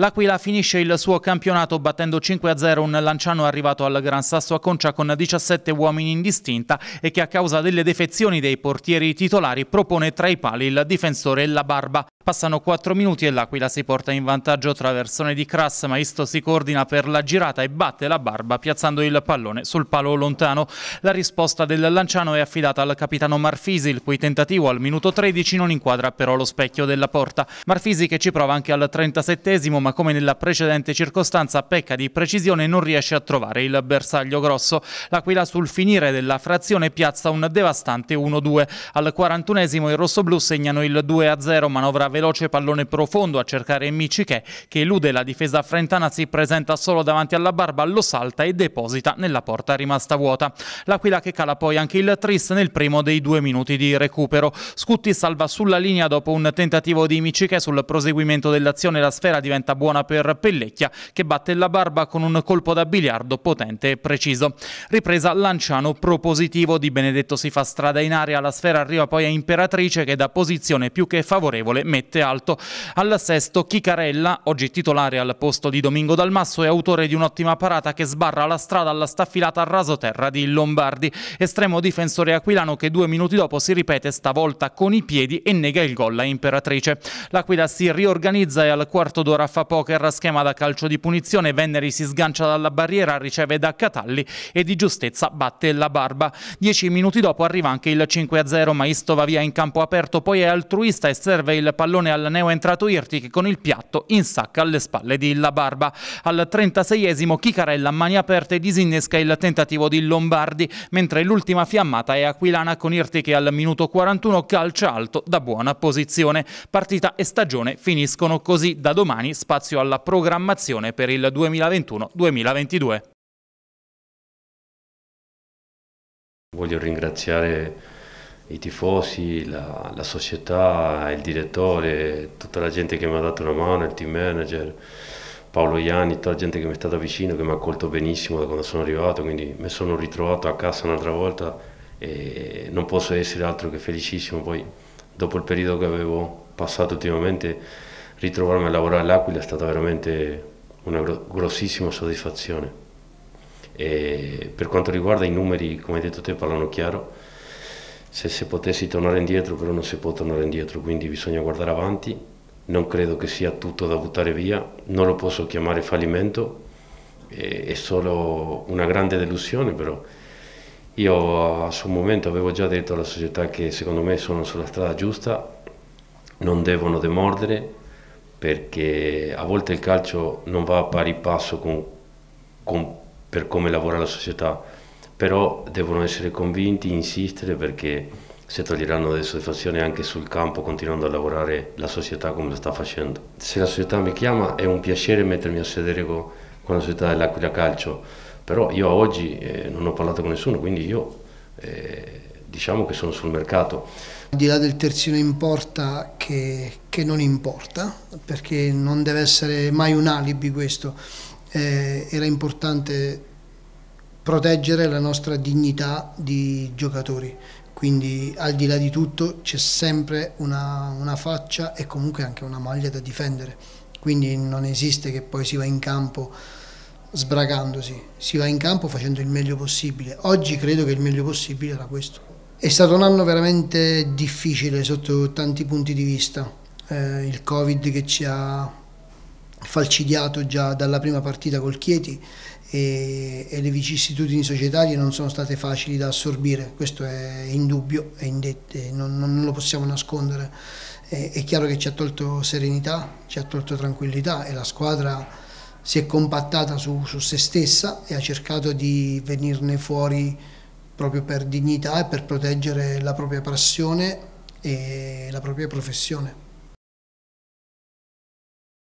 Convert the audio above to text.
L'Aquila finisce il suo campionato battendo 5-0 un Lanciano arrivato al Gran Sasso a Concia con 17 uomini in distinta e che a causa delle defezioni dei portieri titolari propone tra i pali il difensore la barba. Passano 4 minuti e l'Aquila si porta in vantaggio traversone di Crass, ma Isto si coordina per la girata e batte la barba piazzando il pallone sul palo lontano. La risposta del Lanciano è affidata al capitano Marfisi, il cui tentativo al minuto 13 non inquadra però lo specchio della porta. Marfisi che ci prova anche al 37esimo, ma come nella precedente circostanza pecca di precisione e non riesce a trovare il bersaglio grosso. L'Aquila sul finire della frazione piazza un devastante 1-2. Al 41esimo i rossoblù segnano il 2-0, manovra veloce pallone profondo a cercare Michiche che elude la difesa frentana, si presenta solo davanti alla barba, lo salta e deposita nella porta rimasta vuota. L'Aquila che cala poi anche il Tris nel primo dei due minuti di recupero. Scutti salva sulla linea dopo un tentativo di Michiche sul proseguimento dell'azione la sfera diventa buona per Pellecchia che batte la barba con un colpo da biliardo potente e preciso. Ripresa Lanciano propositivo di Benedetto si fa strada in aria, la sfera arriva poi a Imperatrice che da posizione più che favorevole mette mette alto al sesto Chicarella, oggi titolare al posto di Domingo Dalmasso e autore di un'ottima parata che sbarra la strada alla staffilata a raso terra di Lombardi, estremo difensore aquilano che due minuti dopo si ripete stavolta con i piedi e nega il gol a Imperatrice. L'Aquila si riorganizza e al quarto d'ora fa poker, schema da calcio di punizione, Veneri si sgancia dalla barriera, riceve da Catalli e di giustezza batte la barba. Dieci minuti dopo arriva anche il 5-0, Maisto va via in campo aperto, poi è altruista e serve il pallone pallone al neoentrato Irti che con il piatto insacca alle spalle di La Barba. Al 36esimo Chicarella a mani aperte disinnesca il tentativo di Lombardi, mentre l'ultima fiammata è aquilana con Irti che al minuto 41 calcia alto da buona posizione. Partita e stagione finiscono così. Da domani spazio alla programmazione per il 2021-2022. Voglio ringraziare i tifosi, la, la, società, il direttore, tutta la gente che mi ha dato una mano, il team manager, Paolo Iani, tutta la gente che mi è stata vicino, che mi ha accolto benissimo da quando sono arrivato, quindi mi sono ritrovato a casa un'altra volta e non posso essere altro che felicissimo. Poi dopo il periodo che avevo passato ultimamente, ritrovarmi a lavorare all'Aquila è stata veramente una grossissima soddisfazione. E per quanto riguarda i numeri, come hai detto te, parlano chiaro se, si potessi tornare indietro, però non si può tornare indietro, quindi bisogna guardare avanti. Non credo che sia tutto da buttare via, non lo posso chiamare fallimento, è solo una grande delusione, però io a suo momento avevo già detto alla società che secondo me sono sulla strada giusta, non devono demordere, perché a volte il calcio non va a pari passo con, con, per come lavora la società però devono essere convinti, insistere perché se toglieranno delle soddisfazioni anche sul campo continuando a lavorare la società come lo sta facendo. Se la società mi chiama è un piacere mettermi a sedere con, con la società dell'Aquila Calcio, però io oggi eh, non ho parlato con nessuno, quindi io eh, diciamo che sono sul mercato. Al di là del terzino importa che, che non importa, perché non deve essere mai un alibi questo, eh, era importante proteggere la nostra dignità di giocatori. Quindi al di là di tutto c'è sempre una, una faccia e comunque anche una maglia da difendere. Quindi non esiste che poi si va in campo sbragandosi, si va in campo facendo il meglio possibile. Oggi credo che il meglio possibile era questo. È stato un anno veramente difficile sotto tanti punti di vista. Eh, il Covid che ci ha falcidiato già dalla prima partita col Chieti e, e, le vicissitudini societarie non sono state facili da assorbire, questo è indubbio, è indette, non, non lo possiamo nascondere. È, è chiaro che ci ha tolto serenità, ci ha tolto tranquillità e la squadra si è compattata su, su, se stessa e ha cercato di venirne fuori proprio per dignità e per proteggere la propria passione e la propria professione.